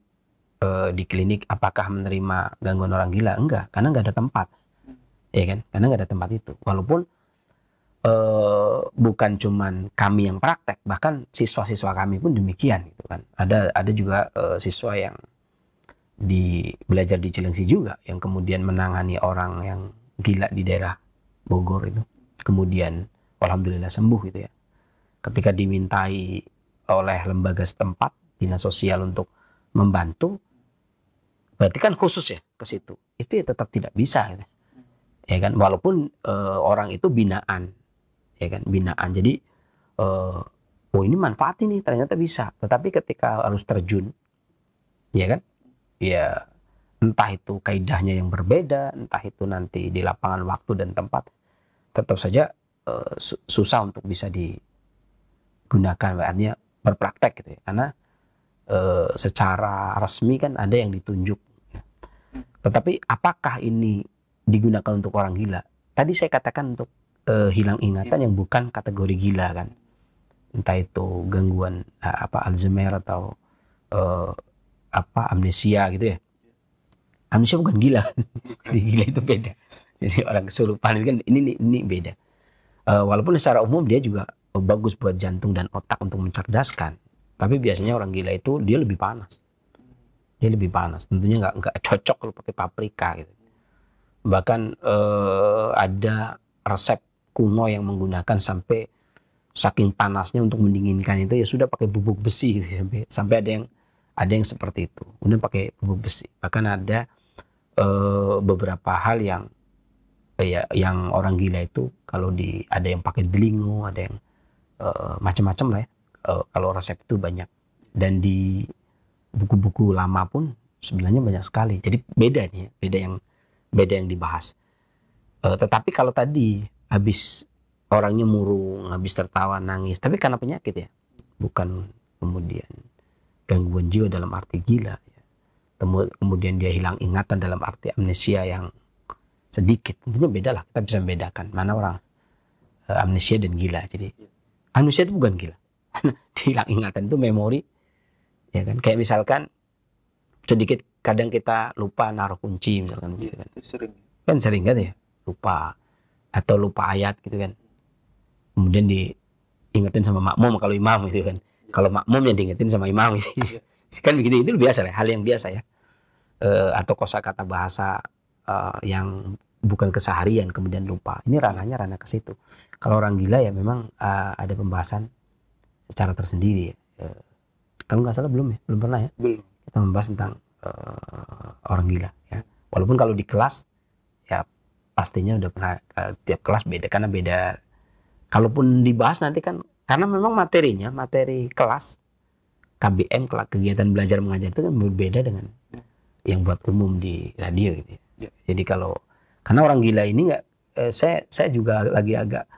e, di klinik apakah menerima gangguan orang gila? Enggak, karena nggak ada tempat. Ya kan? Karena nggak ada tempat itu. Walaupun e, bukan cuman kami yang praktek, bahkan siswa-siswa kami pun demikian gitu kan. Ada ada juga e, siswa yang di belajar di Cilengsi juga yang kemudian menangani orang yang gila di daerah Bogor itu. Kemudian alhamdulillah sembuh gitu ya. Ketika dimintai oleh lembaga setempat dinas sosial untuk membantu berarti kan khusus ya ke situ itu ya tetap tidak bisa gitu. ya, kan walaupun e, orang itu binaan ya kan binaan jadi e, oh ini manfaat ini ternyata bisa tetapi ketika harus terjun ya kan ya entah itu kaidahnya yang berbeda entah itu nanti di lapangan waktu dan tempat tetap saja e, susah untuk bisa digunakan artinya berpraktek gitu ya karena e, secara resmi kan ada yang ditunjuk tetapi apakah ini digunakan untuk orang gila tadi saya katakan untuk e, hilang ingatan yang bukan kategori gila kan entah itu gangguan eh, apa Alzheimer atau e, apa amnesia gitu ya amnesia bukan gila jadi gila itu beda jadi orang kesurupan itu kan ini ini, beda e, walaupun secara umum dia juga Oh, bagus buat jantung dan otak untuk mencerdaskan. Tapi biasanya orang gila itu dia lebih panas. Dia lebih panas. Tentunya nggak nggak cocok kalau pakai paprika gitu. Bahkan eh, ada resep kuno yang menggunakan sampai saking panasnya untuk mendinginkan itu ya sudah pakai bubuk besi gitu, ya, sampai, sampai ada yang ada yang seperti itu. Kemudian pakai bubuk besi. Bahkan ada eh, beberapa hal yang ya yang orang gila itu kalau di ada yang pakai delingo, ada yang uh, macam-macam lah ya. Uh, kalau resep itu banyak dan di buku-buku lama pun sebenarnya banyak sekali. Jadi beda nih, ya, beda yang beda yang dibahas. Uh, tetapi kalau tadi habis orangnya murung, habis tertawa, nangis, tapi karena penyakit ya, bukan kemudian gangguan jiwa dalam arti gila. Ya. kemudian dia hilang ingatan dalam arti amnesia yang sedikit. Tentunya beda lah, kita bisa membedakan mana orang amnesia dan gila. Jadi Manusia itu bukan gila. Hilang ingatan itu memori. Ya kan? Kayak misalkan sedikit kadang kita lupa naruh kunci misalkan gitu kan. Sering. Kan sering kan ya? Lupa atau lupa ayat gitu kan. Kemudian diingetin sama makmum kalau imam gitu kan. Kalau makmum yang diingetin sama imam gitu. ya. kan begitu itu biasa lah, hal yang biasa ya. E, atau kosakata bahasa e, yang bukan keseharian kemudian lupa. Ini ranahnya ranah ke situ. Kalau orang gila ya memang uh, ada pembahasan secara tersendiri. Uh, kalau nggak salah belum ya, belum pernah ya. Belum. Kita membahas tentang uh, orang gila ya. Walaupun kalau di kelas ya pastinya udah pernah uh, tiap kelas beda karena beda. Kalaupun dibahas nanti kan karena memang materinya materi kelas KBM kegiatan belajar mengajar itu kan berbeda dengan ya. yang buat umum di radio gitu. Ya. ya. Jadi kalau karena orang gila ini nggak, eh, saya saya juga lagi agak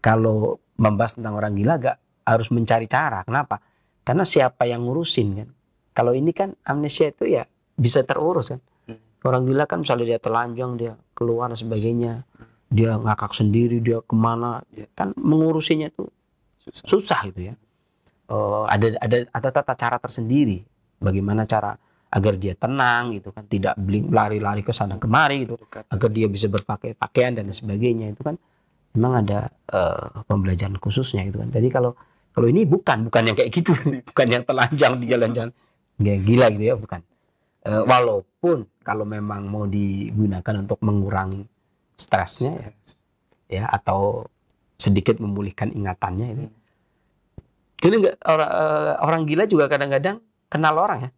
kalau membahas tentang orang gila agak harus mencari cara. Kenapa? Karena siapa yang ngurusin kan? Kalau ini kan amnesia itu ya bisa terurus kan. Hmm. Orang gila kan misalnya dia telanjang, dia keluar dan sebagainya. Dia ngakak sendiri, dia kemana. Ya. Kan mengurusinya tuh susah, susah gitu ya. oh, ada, ada ada tata cara tersendiri. Bagaimana cara agar dia tenang gitu kan tidak lari-lari ke sana kemari gitu agar dia bisa berpakai pakaian dan sebagainya itu kan memang ada uh, pembelajaran khususnya gitu kan jadi kalau kalau ini bukan bukan yang kayak gitu bukan yang telanjang di jalan-jalan nggak gila gitu ya bukan uh, walaupun kalau memang mau digunakan untuk mengurangi stresnya ya, ya atau sedikit memulihkan ingatannya itu. Jadi orang, eh, orang gila juga kadang-kadang kenal orang ya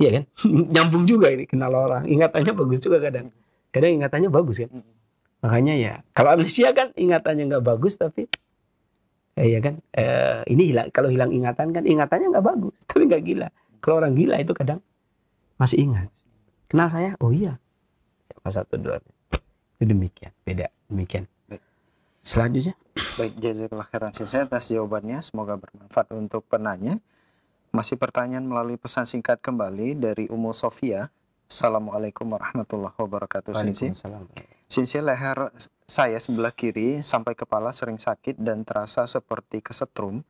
Iya kan? Nyambung juga ini kenal orang. Ingatannya bagus juga kadang. Kadang ingatannya bagus kan. Makanya ya kalau amnesia kan ingatannya nggak bagus tapi eh, ya kan eh, ini hilang kalau hilang ingatan kan ingatannya nggak bagus tapi nggak gila. Kalau orang gila itu kadang masih ingat. Kenal saya? Oh iya. Siapa satu dua. Itu demikian. Beda demikian. Selanjutnya. Baik, jazakallah khairan saya atas jawabannya. Semoga bermanfaat untuk penanya. Masih pertanyaan melalui pesan singkat kembali dari Umo Sofia. Assalamualaikum warahmatullahi wabarakatuh. Sinsi. Sinsi leher saya sebelah kiri sampai kepala sering sakit dan terasa seperti kesetrum.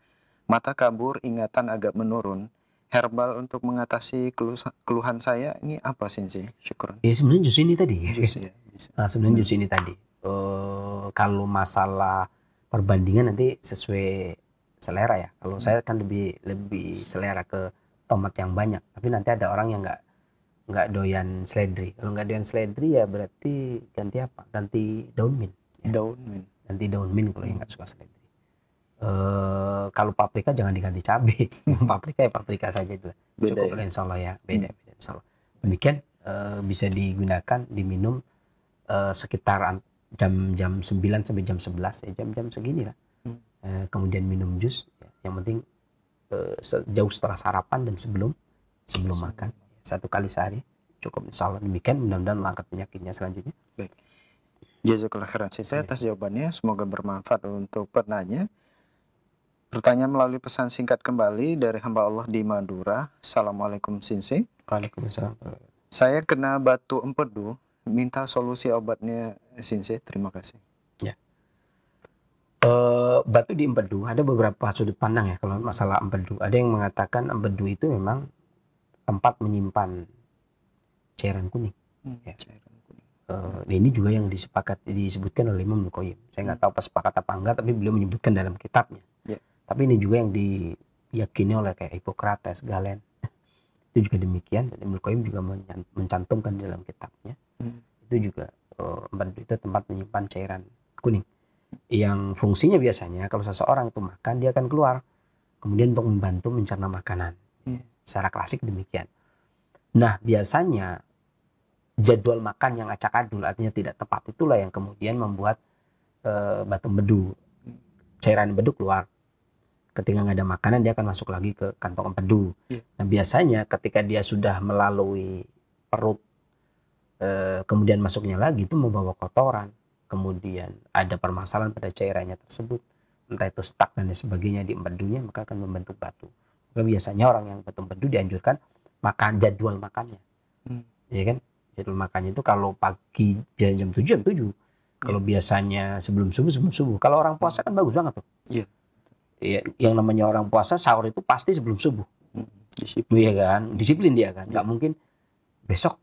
Mata kabur, ingatan agak menurun. Herbal untuk mengatasi keluhan saya ini apa Sinsi? Syukur. Ya sebenarnya jus ini tadi. Jus ya. Nah, sebenarnya hmm. jus ini tadi. Uh, kalau masalah perbandingan nanti sesuai selera ya kalau hmm. saya kan lebih lebih selera ke tomat yang banyak tapi nanti ada orang yang nggak nggak doyan seledri kalau nggak doyan seledri ya berarti ganti apa ganti daun mint ya. daun mint ganti daun mint kalau yang nggak suka seledri e, kalau paprika jangan diganti cabai. paprika ya paprika saja dulu. Beda Cukup ya? insya Allah ya. Hmm. Beda, hmm. beda insya Allah. Demikian e, bisa digunakan, diminum e, sekitar jam-jam sembilan sampai jam 11. Ya jam-jam segini lah. Eh, kemudian minum jus yang penting uh, jauh setelah sarapan dan sebelum sebelum makan satu kali sehari cukup insya Allah demikian mudah-mudahan langkah penyakitnya selanjutnya baik Jazakallah khairan saya iya. atas jawabannya semoga bermanfaat untuk penanya Bertanya melalui pesan singkat kembali dari hamba Allah di Madura. Assalamualaikum Sinsi. Waalaikumsalam. Saya kena batu empedu, minta solusi obatnya Sinsi. Terima kasih. Eh, batu di empedu ada beberapa sudut pandang ya kalau masalah empedu. Ada yang mengatakan empedu itu memang tempat menyimpan cairan kuning. Hmm, ya. cairan kuning. Uh, ini juga yang disepakat disebutkan oleh Imam Nukoyim. Saya nggak hmm. tahu pas sepakat apa enggak, tapi beliau menyebutkan dalam kitabnya. Yeah. Tapi ini juga yang diyakini oleh kayak Hippocrates, Galen. itu juga demikian. Dan Imam Nukoyim juga mencantumkan di dalam kitabnya. Hmm. Itu juga uh, empedu itu tempat menyimpan cairan kuning yang fungsinya biasanya kalau seseorang itu makan dia akan keluar kemudian untuk membantu mencerna makanan hmm. secara klasik demikian nah biasanya jadwal makan yang acak-adul artinya tidak tepat itulah yang kemudian membuat e, batu bedu cairan bedu keluar ketika nggak ada makanan dia akan masuk lagi ke kantong empedu hmm. Iya. nah biasanya ketika dia sudah melalui perut eh, kemudian masuknya lagi itu membawa kotoran kemudian ada permasalahan pada cairannya tersebut, entah itu stuck dan sebagainya di empedunya, maka akan membentuk batu. Maka biasanya orang yang batu empedu dianjurkan makan jadwal makannya. Hmm. Ya kan? Jadwal makannya itu kalau pagi ya, jam 7 jam 7. Kalau iya. biasanya sebelum subuh sebelum subuh. Kalau orang puasa kan bagus banget tuh. Iya. Ya, yang namanya orang puasa sahur itu pasti sebelum subuh. Hmm. Disiplin. Iya kan? Disiplin dia kan. Iya. Nggak Gak mungkin besok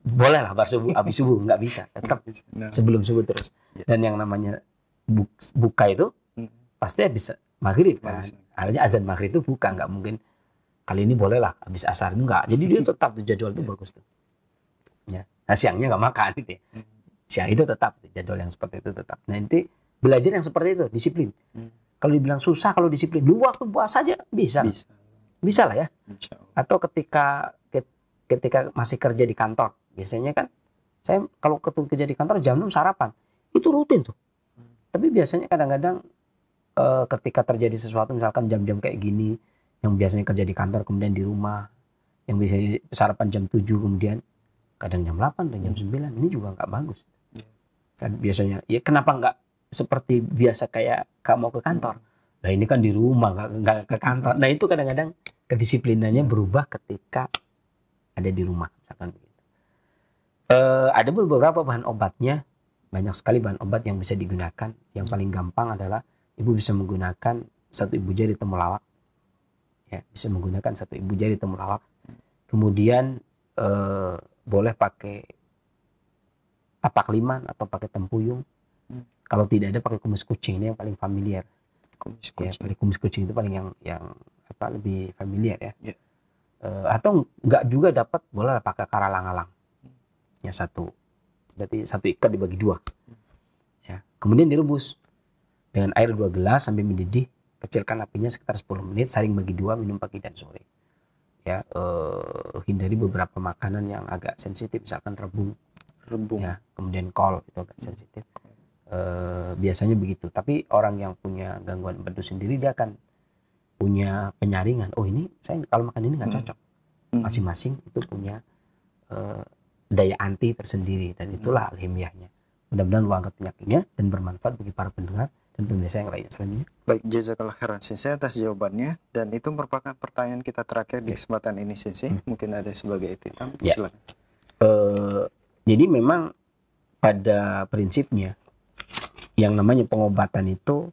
boleh lah bar subuh habis subuh nggak bisa tetap iya. sebelum subuh terus iya. dan yang namanya buka itu hmm. pasti bisa maghrib kan artinya azan maghrib itu buka nggak mungkin kali ini boleh lah habis asar enggak jadi dia tetap tuh jadwal itu iya. bagus tuh ya nah, siangnya nggak makan gitu ya. Hmm. siang itu tetap jadwal yang seperti itu tetap nah, nanti belajar yang seperti itu disiplin hmm. kalau dibilang susah kalau disiplin lu waktu puasa aja bisa bisa, bisa lah ya atau ketika ketika masih kerja di kantor. Biasanya kan saya kalau ketemu kerja di kantor jam 6 sarapan. Itu rutin tuh. Tapi biasanya kadang-kadang e, ketika terjadi sesuatu misalkan jam-jam kayak gini yang biasanya kerja di kantor kemudian di rumah yang bisa sarapan jam 7 kemudian kadang jam 8 dan jam 9 ini juga nggak bagus. Kan biasanya ya kenapa nggak seperti biasa kayak kamu ke kantor? Nah ini kan di rumah nggak ke kantor. Nah itu kadang-kadang kedisiplinannya berubah ketika ada di rumah misalkan begitu. E, ada beberapa bahan obatnya, banyak sekali bahan obat yang bisa digunakan. Yang paling gampang adalah ibu bisa menggunakan satu ibu jari temulawak, ya bisa menggunakan satu ibu jari temulawak. Kemudian e, boleh pakai tapak liman atau pakai tempuyung. Hmm. Kalau tidak ada pakai kumis kucing ini yang paling familiar. Kumis ya, kucing. Ya, kumis kucing itu paling yang yang apa lebih familiar ya. Yeah Eh, atau nggak juga dapat bola pakai karalang-alang ya satu berarti satu ikat dibagi dua ya kemudian direbus dengan air dua gelas sampai mendidih kecilkan apinya sekitar 10 menit saring bagi dua minum pagi dan sore ya uh, hindari beberapa makanan yang agak sensitif misalkan rebung rebung ya kemudian kol itu agak sensitif eh, biasanya begitu tapi orang yang punya gangguan empedu sendiri dia akan punya penyaringan. Oh ini saya kalau makan ini nggak hmm. cocok. Hmm. Masing-masing itu punya uh, daya anti tersendiri dan hmm. itulah alhamdulillahnya. Mudah-mudahan Allah angkat penyakitnya dan bermanfaat bagi para pendengar dan pemirsa yang lainnya selanjutnya. Baik, jazakallah khairan Sensei atas jawabannya dan itu merupakan pertanyaan kita terakhir di ya. kesempatan ini Sensei. Hmm. Mungkin ada sebagai titam. Ya. Uh, jadi memang pada prinsipnya yang namanya pengobatan itu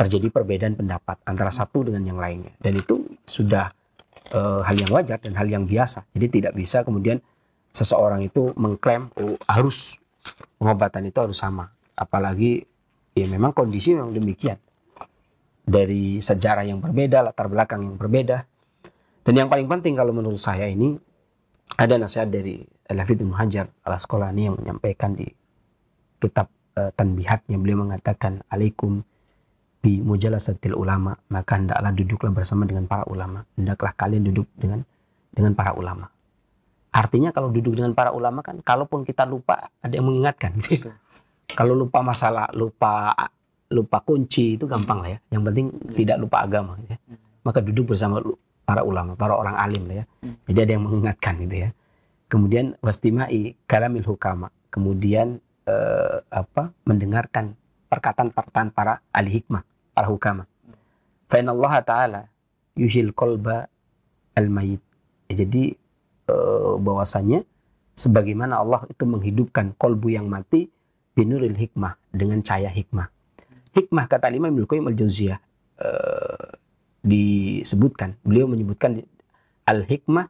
terjadi perbedaan pendapat antara satu dengan yang lainnya dan itu sudah e, hal yang wajar dan hal yang biasa jadi tidak bisa kemudian seseorang itu mengklaim oh, harus pengobatan itu harus sama apalagi ya memang kondisi memang demikian dari sejarah yang berbeda latar belakang yang berbeda dan yang paling penting kalau menurut saya ini ada nasihat dari Al-Hafidh ala sekolah sekolah ini yang menyampaikan di kitab uh, eh, yang beliau mengatakan alaikum bi mujalasatil ulama maka hendaklah duduklah bersama dengan para ulama hendaklah kalian duduk dengan dengan para ulama artinya kalau duduk dengan para ulama kan kalaupun kita lupa ada yang mengingatkan kalau lupa masalah lupa lupa kunci itu gampang lah ya yang penting ya. tidak lupa agama ya. Hmm. maka duduk bersama para ulama para orang alim lah ya jadi ada yang mengingatkan gitu ya kemudian wastimai kalamil hukama kemudian eh, apa mendengarkan perkataan-perkataan para ahli hikmah para hukama Fa inna Allah taala yuhil qalba al Ya, Jadi eh, bahwasanya sebagaimana Allah itu menghidupkan kolbu yang mati binuril hikmah dengan cahaya hikmah. Hikmah kata lima Ibnu Qayyim al uh, eh, disebutkan, beliau menyebutkan al-hikmah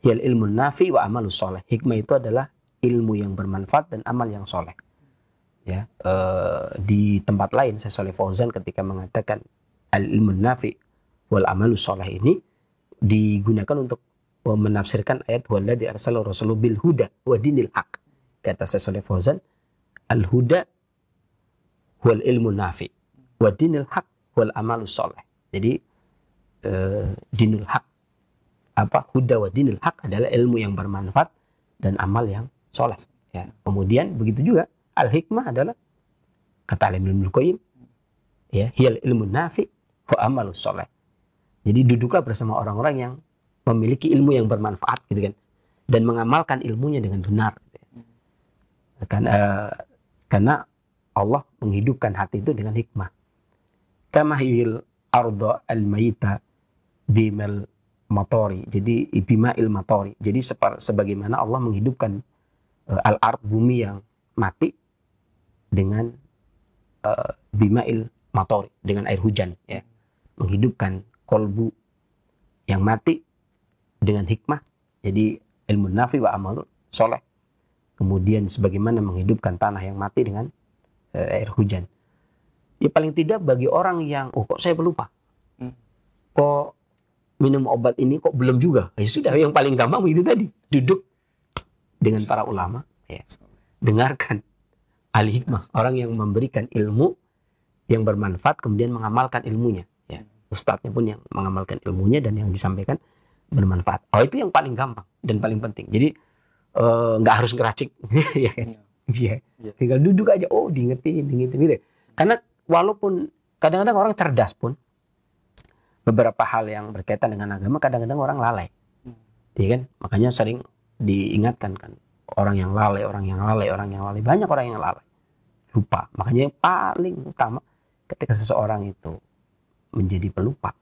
hial ilmu nafi wa amalus soleh. Hikmah itu adalah ilmu yang bermanfaat dan amal yang soleh ya uh, di tempat lain saya Soleh Fauzan ketika mengatakan al ilmu nafi wal amalu soleh ini digunakan untuk menafsirkan ayat di arsal rasulu bil huda wa dinil haq kata saya Soleh Fauzan al huda wal ilmu nafi wa dinil haq wal amalu soleh jadi uh, dinul haq apa huda wa dinil haq adalah ilmu yang bermanfaat dan amal yang soleh ya kemudian begitu juga Al hikmah adalah kata Alim ilmu Qayyim ya, hiyal ilmu nafi wa amal soleh. Jadi duduklah bersama orang-orang yang memiliki ilmu yang bermanfaat gitu kan dan mengamalkan ilmunya dengan benar. Gitu ya. Kan, uh, karena Allah menghidupkan hati itu dengan hikmah. Kama ardo al mayita bimal matori. Jadi bima il matori. Jadi sebagaimana Allah menghidupkan uh, eh, al ard bumi yang mati dengan uh, bimail matori dengan air hujan ya menghidupkan kolbu yang mati dengan hikmah jadi ilmu nafi wa amal soleh kemudian sebagaimana menghidupkan tanah yang mati dengan uh, air hujan ya paling tidak bagi orang yang oh kok saya pelupa hmm. kok minum obat ini kok belum juga ya sudah yang paling gampang itu tadi duduk dengan para ulama ya dengarkan ahli hikmah, orang yang memberikan ilmu yang bermanfaat kemudian mengamalkan ilmunya. Ya. Ustadznya pun yang mengamalkan ilmunya dan yang disampaikan bermanfaat. Oh itu yang paling gampang dan paling penting. Jadi eh, nggak uh, harus ngeracik, ya kan? Ya. Tinggal duduk aja. Oh diingetin, diingetin gitu. Karena walaupun kadang-kadang orang cerdas pun beberapa hal yang berkaitan dengan agama kadang-kadang orang lalai. Hmm. Iya kan? Makanya sering diingatkan kan orang yang lalai, orang yang lalai, orang yang lalai. Banyak orang yang lalai. Lupa. Makanya yang paling utama ketika seseorang itu menjadi pelupa.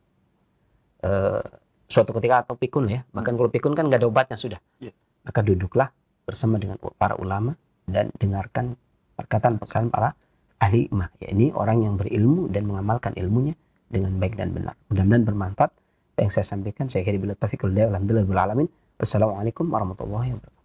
Eh, suatu ketika atau pikun ya. Bahkan kalau pikun kan nggak ada obatnya sudah. Iya. Maka duduklah bersama dengan para ulama dan dengarkan perkataan-perkataan para ahli imah. Ya, ini orang yang berilmu dan mengamalkan ilmunya dengan baik dan benar. Mudah-mudahan bermanfaat. yang saya sampaikan, saya kira bila taufiq Alhamdulillah, alamin. Wassalamualaikum warahmatullahi wabarakatuh.